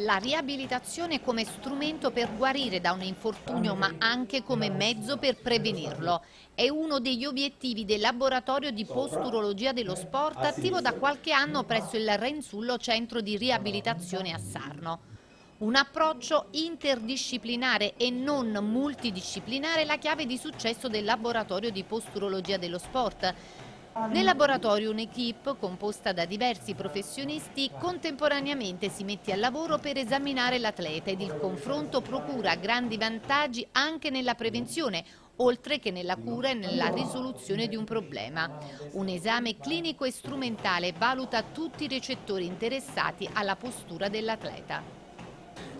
La riabilitazione come strumento per guarire da un infortunio ma anche come mezzo per prevenirlo è uno degli obiettivi del laboratorio di posturologia dello sport attivo da qualche anno presso il Renzullo Centro di Riabilitazione a Sarno. Un approccio interdisciplinare e non multidisciplinare è la chiave di successo del laboratorio di posturologia dello sport nel laboratorio un'equipe composta da diversi professionisti contemporaneamente si mette al lavoro per esaminare l'atleta ed il confronto procura grandi vantaggi anche nella prevenzione oltre che nella cura e nella risoluzione di un problema. Un esame clinico e strumentale valuta tutti i recettori interessati alla postura dell'atleta.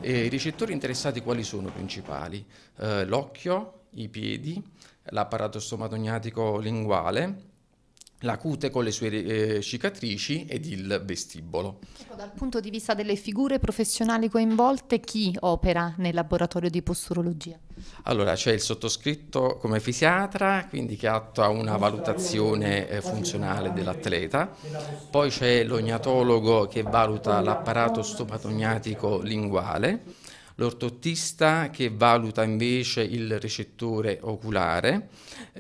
I ricettori interessati quali sono i principali? Eh, l'occhio, i piedi, l'apparato stomatogniatico linguale, la cute con le sue eh, cicatrici ed il vestibolo. Ecco, dal punto di vista delle figure professionali coinvolte, chi opera nel laboratorio di posturologia? Allora, c'è il sottoscritto come fisiatra, quindi che attua una valutazione eh, funzionale dell'atleta, poi c'è l'ognatologo che valuta l'apparato stomatognatico linguale, l'ortottista che valuta invece il recettore oculare,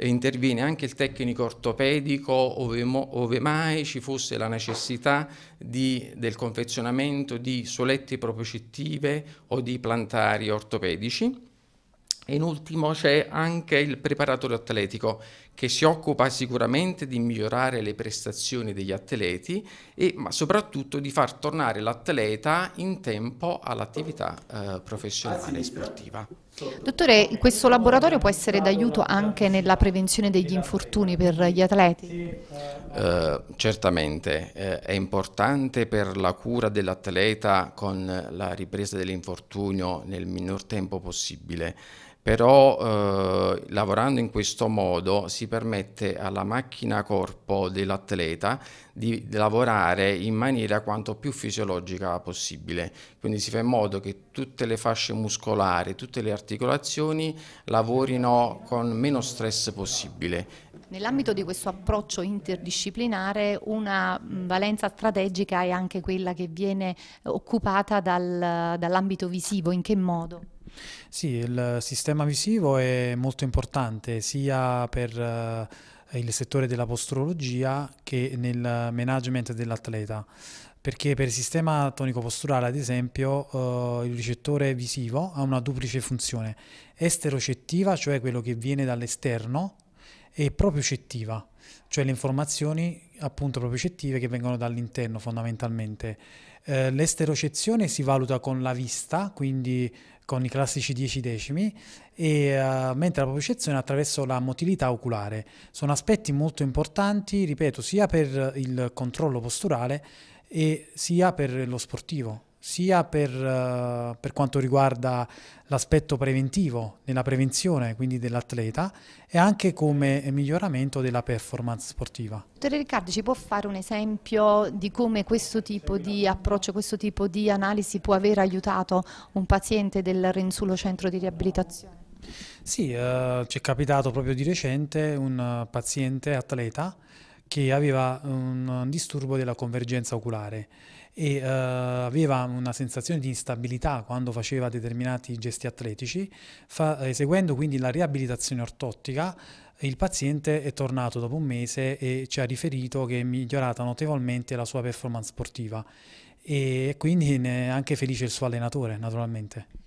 interviene anche il tecnico ortopedico ove, ove mai ci fosse la necessità di, del confezionamento di solette propocettive o di plantari ortopedici e in ultimo c'è anche il preparatore atletico che si occupa sicuramente di migliorare le prestazioni degli atleti e ma soprattutto di far tornare l'atleta in tempo all'attività eh, professionale e sportiva. Dottore, questo laboratorio può essere d'aiuto anche nella prevenzione degli infortuni per gli atleti? Eh, certamente, eh, è importante per la cura dell'atleta con la ripresa dell'infortunio nel minor tempo possibile però eh, lavorando in questo modo si permette alla macchina corpo dell'atleta di lavorare in maniera quanto più fisiologica possibile, quindi si fa in modo che tutte le fasce muscolari, tutte le articolazioni lavorino con meno stress possibile. Nell'ambito di questo approccio interdisciplinare una mm, valenza strategica è anche quella che viene occupata dal, dall'ambito visivo, in che modo? Sì, il sistema visivo è molto importante sia per eh, il settore della postrologia che nel management dell'atleta perché per il sistema tonico-posturale, ad esempio, eh, il ricettore visivo ha una duplice funzione, esterocettiva, cioè quello che viene dall'esterno, e proprio cettiva, cioè le informazioni appunto propriocettive che vengono dall'interno fondamentalmente. Eh, l'esterocezione si valuta con la vista, quindi con i classici 10 decimi, e, eh, mentre la propriocezione attraverso la motilità oculare. Sono aspetti molto importanti, ripeto, sia per il controllo posturale e sia per lo sportivo sia per, uh, per, quanto riguarda l'aspetto preventivo, nella prevenzione quindi dell'atleta e anche come miglioramento della performance sportiva. Dottore Riccardo ci può fare un esempio di come questo tipo di approccio, questo tipo di analisi può aver aiutato un paziente del Renzulo Centro di Riabilitazione? Sì, uh, ci è capitato proprio di recente un paziente atleta che aveva un disturbo della convergenza oculare e uh, eh, aveva una sensazione di instabilità quando faceva determinati gesti atletici, fa, eseguendo quindi la riabilitazione ortottica il paziente è tornato dopo un mese e ci ha riferito che è migliorata notevolmente la sua performance sportiva e quindi è anche felice il suo allenatore naturalmente.